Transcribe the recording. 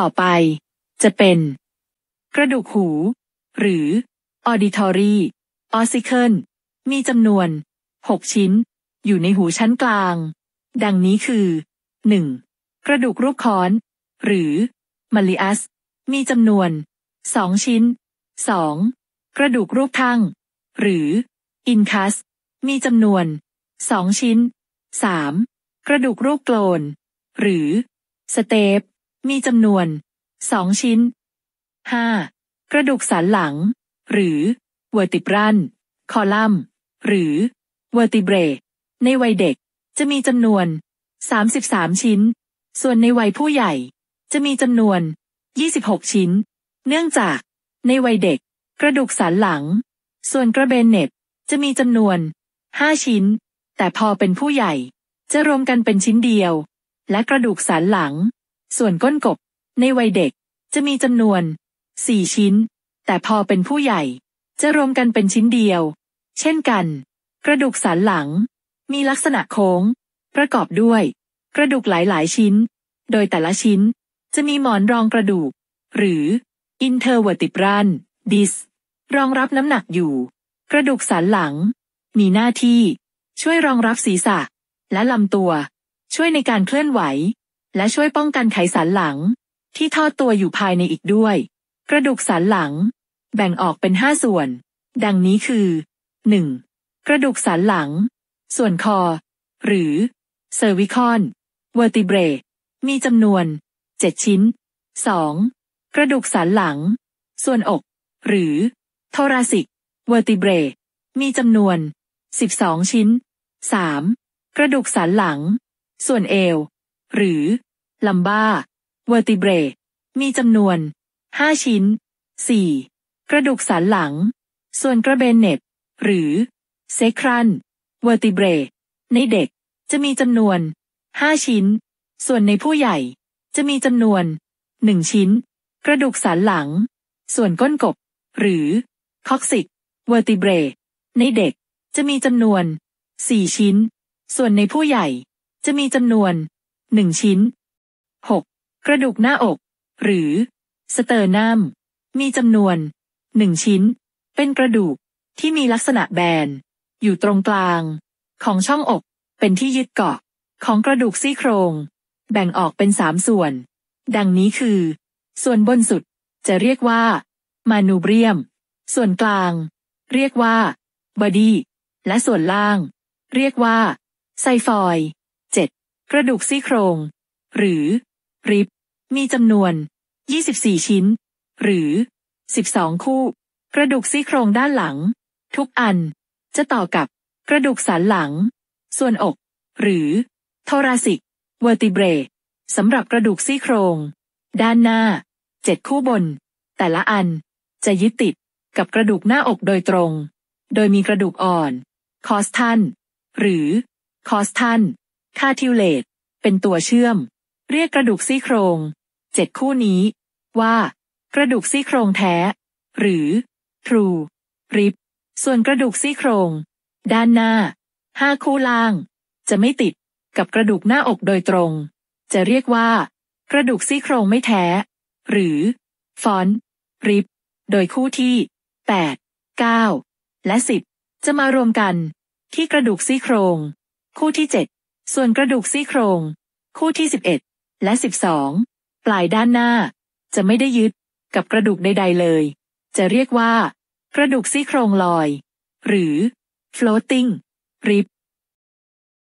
ต่อไป จะเป็น กระดูกหู หรือ auditory ossicle มีจำนวน 6 ชิ้น อยู่ในหูชั้นกลาง ดังนี้คือ 1. กระดูกรูปค้อน หรือ malleus มีจำนวน 2 ชิ้น 2. กระดูกรูปทั้งหรือ incus มีจำนวน 2 ชิ้น 3. กระดูกรูปโกลนหรือสเตปมีจำนวนสองชิ้น 5. กระดูกสันหลัง หรือ vertebral column หรือเวอร์ติเบรในวัยเด็กจะมีจำนวน 33 ชิ้น ส่วนในวัยผู้ใหญ่ จะมีจำนวน 26 ชิ้น เนื่องจากในวัยเด็ก กระดูกสันหลัง ส่วนกระเบนเน็บจะมีจำนวน 5 ชิ้น แต่พอเป็นผู้ใหญ่จะรวมกันเป็นชิ้นเดียว และกระดูกสันหลังส่วนก้นกบในวัยเด็กจะมีจำนวนสี่ชิ้น แต่พอเป็นผู้ใหญ่จะรวมกันเป็นชิ้นเดียว เช่นกันกระดูกสันหลังมีลักษณะโค้ง ประกอบด้วยกระดูกหลายๆชิ้น โดยแต่ละชิ้นจะมีหมอนรองกระดูกหรือ intervertebral disc รองรับน้ำหนักอยู่กระดูกสันหลังมีหน้าที่ช่วยรองรับศีรษะและลำตัวช่วยในการเคลื่อนไหวและช่วยป้องกันไขสันหลัง ที่ทอดตัวอยู่ภายในอีกด้วย กระดูกสันหลัง แบ่งออกเป็นห้าส่วน ดังนี้คือ 1. กระดูกสันหลัง ส่วนคอ หรือเร์วิคอนเวอร์ติเบรมีจำนวน 7 ชิ้น 2. กระดูกสันหลัง ส่วนอกหรือ โทรสิกเว v ร์ติเบร e มีจำนวน 12 ชิ้น 3. กระดูกสันหลัง ส่วนเอวหรือลัมบ้าเวอร์ติเบรมีจำนวน 5 ชิ้น4 กระดูกสันหลัง ส่วนกระเบนเน็บหรือเซครันเวอร์ติเบรในเด็กจะมีจำนวน 5 ชิ้น ส่วนในผู้ใหญ่จะมีจำนวน 1 ชิ้น กระดูกสันหลัง ส่วนก้นกบ หรือคอกซิกเวอร์ติเบรในเด็กจะมีจำนวน 4 ชิ้น ส่วนในผู้ใหญ่จะมีจำนวนหนึ่งชิ้น 6. กระดูกหน้าอก หรือ สเตอร์นัมมีจำนวนหนึ่งชิ้น เป็นกระดูกที่มีลักษณะแบน อยู่ตรงกลาง ของช่องอกเป็นที่ยึดเกาะ ของกระดูกซี่โครง แบ่งออกเป็นสามส่วน ดังนี้คือ ส่วนบนสุดจะเรียกว่า มานูเบียม ส่วนกลาง เรียกว่าบอดี้และส่วนล่าง เรียกว่า ไซฟอยกระดูกซี่โครง หรือ ริบ มีจำนวน 24 ชิ้น หรือ 12 คู่ กระดูกซี่โครงด้านหลัง ทุกอันจะต่อกับกระดูกสันหลัง ส่วนอกหรือ โทราสิกเวอร์ติเบรสำหรับกระดูกซี่โครง ด้านหน้า7คู่บน แต่ละอันจะยึดติดกับกระดูกหน้าอกโดยตรง โดยมีกระดูกอ่อนคอสทันหรือคอสทันคาทิวเลตเป็นตัวเชื่อม เรียกกระดูกซี่โครงเจ็ดคู่นี้ ว่า กระดูกซี่โครงแท้หรือ true ิ i ส่วนกระดูกซี่โครง ด้านหน้าห้าคู่ล่าง จะไม่ติดกับกระดูกหน้าอกโดยตรง จะเรียกว่า กระดูกซี่โครงไม่แท้หรือฟอนริบโดยคู่ที่ 8 9 และ10จะมารวมกัน ที่กระดูกซี่โครง คู่ที่ส่วนกระดูกซี่โครง คู่ที่ 11 และ 12 ปลายด้านหน้า จะไม่ได้ยึดกับกระดูกใดๆเลย จะเรียกว่า กระดูกซี่โครงลอย หรือ floating rib